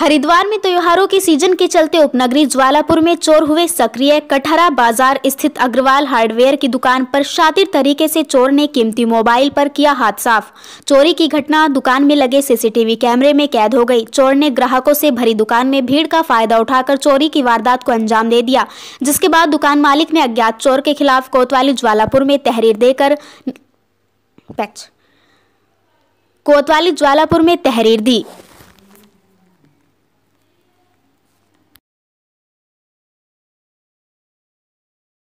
हरिद्वार में त्योहारों के सीजन के चलते उपनगरी ज्वालापुर में चोर हुए सक्रिय कटहरा बाजार स्थित अग्रवाल हार्डवेयर की दुकान पर शातिर तरीके से चोर ने कीमती मोबाइल पर किया हाथ साफ चोरी की घटना दुकान में लगे सीसीटीवी कैमरे में कैद हो गई चोर ने ग्राहकों से भरी दुकान में भीड़ का फायदा उठाकर चोरी की वारदात को अंजाम दे दिया जिसके बाद दुकान मालिक ने अज्ञात चोर के खिलाफ कोतवाली ज्वालापुर में तहरीर देकर कोतवाली ज्वालापुर में तहरीर दी